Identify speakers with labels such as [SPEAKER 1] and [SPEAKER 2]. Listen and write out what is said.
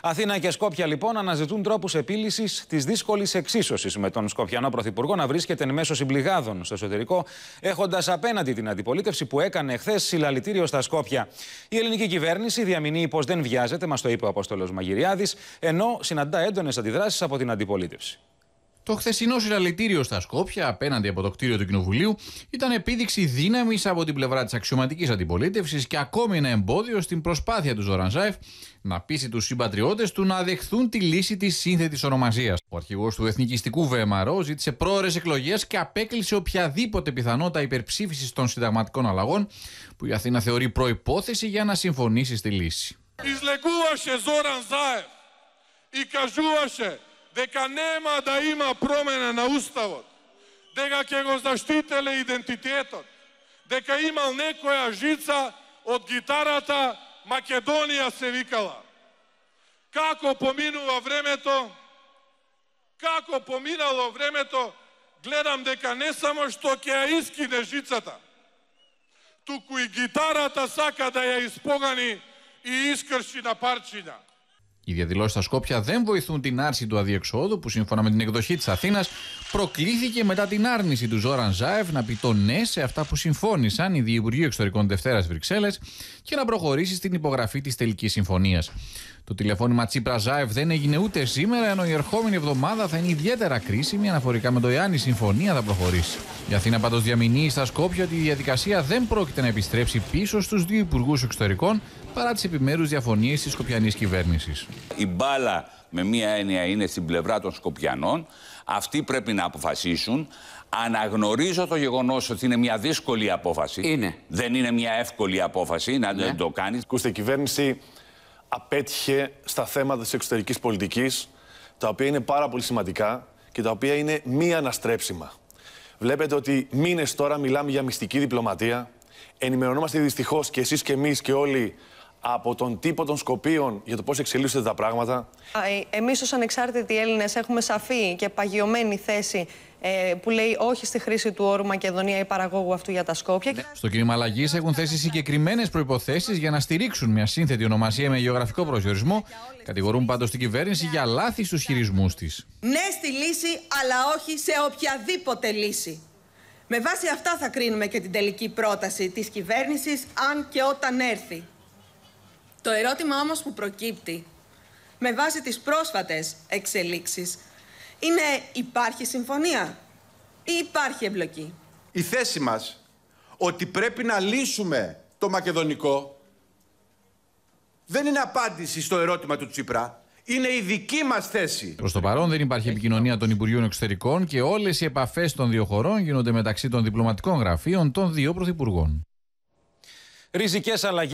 [SPEAKER 1] Αθήνα και Σκόπια λοιπόν αναζητούν τρόπους επίλυσης της δύσκολης εξίσωσης με τον Σκοπιανό Πρωθυπουργό να βρίσκεται εν μέσω συμπληγάδων στο εσωτερικό, έχοντας απέναντι την αντιπολίτευση που έκανε χθες συλλαλητήριο στα Σκόπια. Η ελληνική κυβέρνηση διαμηνεί πως δεν βιάζεται, μας το είπε ο Απόστολος Μαγειριάδης, ενώ συναντά έντονες αντιδράσεις από την αντιπολίτευση. Το χθεσινό συλλαλητήριο στα Σκόπια, απέναντι από το κτίριο του Κοινοβουλίου, ήταν επίδειξη δύναμης από την πλευρά της αξιωματικής αντιπολίτευσης και ακόμη ένα εμπόδιο στην προσπάθεια του Ζορανζάεφ να πείσει τους συμπατριώτες του να δεχθούν τη λύση της σύνθετης ονομασίας. Ο αρχηγός του εθνικιστικού Βεμαρό ζήτησε πρόορε εκλογές και απέκλεισε οποιαδήποτε πιθανότητα υπερψήφισης των συνταγματικών αλλαγών, που η Αθήνα θεωρεί προπόθεση για να συμφωνήσει στη λύση.
[SPEAKER 2] Зоран Заев и дека нема да има промена на Уставот, дека ќе го заштителе идентитетот, дека имал некоја жица од гитарата Македонија се викала. Како поминува времето, како поминало времето, гледам дека не само што ќе ја искине жицата, туку и гитарата сака да ја испогани и искрши на парчиња.
[SPEAKER 1] Οι διαδηλώσεις στα Σκόπια δεν βοηθούν την άρση του αδιεξόδου που σύμφωνα με την εκδοχή της Αθήνας προκλήθηκε μετά την άρνηση του Ζόραν Ζάεφ να πει το ναι σε αυτά που συμφώνησαν οι Διευθυντικοί Εξωτερικών Δευτέρας Βρυξέλλες και να προχωρήσει στην υπογραφή της τελικής συμφωνίας. Το τηλεφώνημα Τσίπρα Ζάεφ δεν έγινε ούτε σήμερα, ενώ η ερχόμενη εβδομάδα θα είναι ιδιαίτερα κρίσιμη αναφορικά με το εάν η συμφωνία θα προχωρήσει. Η Αθήνα πάντως διαμηνύει στα Σκόπια ότι η διαδικασία δεν πρόκειται να επιστρέψει πίσω στους δύο Υπουργούς Εξωτερικών παρά τις επιμέρους διαφωνίες της Σκοπιανής κυβέρνησης. Η μπάλα με μία έννοια είναι στην πλευρά των Σκοπιανών. Αυτοί πρέπει να αποφασίσουν. Αναγνωρίζω το γεγονός ότι είναι μια δύσκολη απόφαση. Είναι. Δεν είναι μια εύκολη απόφαση να ναι. το κάνεις. Ακούστε, η κυβέρνηση απέτυχε στα θέματα της εξωτερικής πολιτικής, τα οποία είναι πάρα πολύ σημαντικά και τα οποία είναι μη αναστρέψιμα. Βλέπετε ότι μήνες τώρα μιλάμε για μυστική διπλωματία. Ενημερωνόμαστε δυστυχώς και εσείς και εμείς και όλοι από τον τύπο των Σκοπίων για το πώς εξελίσσονται τα πράγματα.
[SPEAKER 2] Ε, Εμείς ως ανεξάρτητοι Έλληνες έχουμε σαφή και παγιωμένη θέση ε, που λέει όχι στη χρήση του όρου Μακεδονία ή παραγόγου αυτού για τα Σκόπια. Ναι.
[SPEAKER 1] Στο κίνημα αλλαγής έχουν θέσει συγκεκριμένες προποθέσει για να στηρίξουν μια σύνθετη ονομασία με γεωγραφικό προσδιορισμό. Κατηγορούν πάντως την κυβέρνηση για λάθη στους χειρισμούς της.
[SPEAKER 2] Ναι στη λύση, αλλά όχι σε οποιαδήποτε λύση. Με βάση αυτά θα κρίνουμε και την τελική πρόταση της κυβέρνησης, αν και όταν έρθει. Το ερώτημα όμως που προκύπτει, με βάση τις πρόσφατες εξελίξεις, είναι υπάρχει συμφωνία ή υπάρχει εμπλοκή.
[SPEAKER 1] Η θέση μας ότι πρέπει να λύσουμε το μακεδονικό δεν είναι απάντηση στο ερώτημα του Τσίπρα. Είναι η δική μας θέση. Προς το παρόν δεν υπάρχει επικοινωνία των Υπουργείων Εξωτερικών και όλες οι επαφές των δύο χωρών γίνονται μεταξύ των διπλωματικών γραφείων των δύο πρωθυπουργών. Ριζικές αλλαγές.